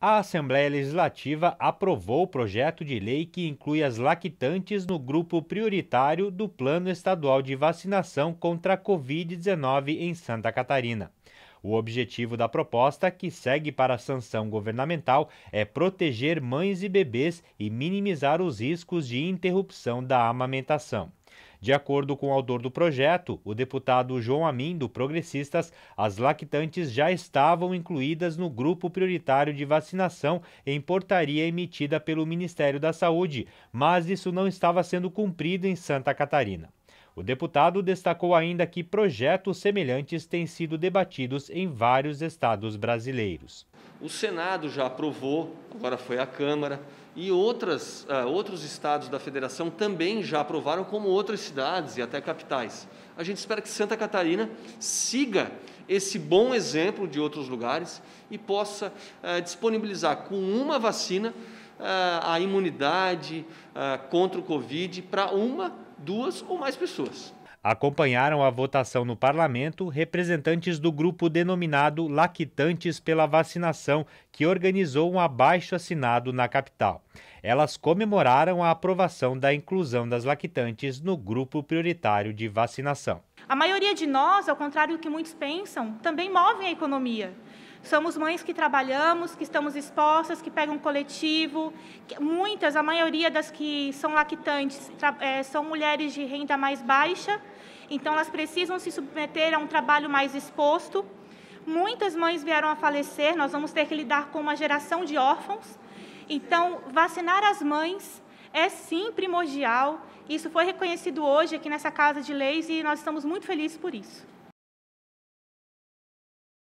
A Assembleia Legislativa aprovou o projeto de lei que inclui as lactantes no grupo prioritário do Plano Estadual de Vacinação contra a Covid-19 em Santa Catarina. O objetivo da proposta, que segue para a sanção governamental, é proteger mães e bebês e minimizar os riscos de interrupção da amamentação. De acordo com o autor do projeto, o deputado João Amin, do Progressistas, as lactantes já estavam incluídas no grupo prioritário de vacinação em portaria emitida pelo Ministério da Saúde, mas isso não estava sendo cumprido em Santa Catarina. O deputado destacou ainda que projetos semelhantes têm sido debatidos em vários estados brasileiros. O Senado já aprovou, agora foi a Câmara, e outras, uh, outros estados da federação também já aprovaram, como outras cidades e até capitais. A gente espera que Santa Catarina siga esse bom exemplo de outros lugares e possa uh, disponibilizar com uma vacina a imunidade contra o Covid para uma, duas ou mais pessoas. Acompanharam a votação no parlamento representantes do grupo denominado Lactantes pela Vacinação, que organizou um abaixo assinado na capital. Elas comemoraram a aprovação da inclusão das lactantes no grupo prioritário de vacinação. A maioria de nós, ao contrário do que muitos pensam, também movem a economia. Somos mães que trabalhamos, que estamos expostas, que pegam coletivo. Muitas, a maioria das que são lactantes, é, são mulheres de renda mais baixa, então elas precisam se submeter a um trabalho mais exposto. Muitas mães vieram a falecer, nós vamos ter que lidar com uma geração de órfãos. Então, vacinar as mães é sim primordial. Isso foi reconhecido hoje aqui nessa Casa de Leis e nós estamos muito felizes por isso.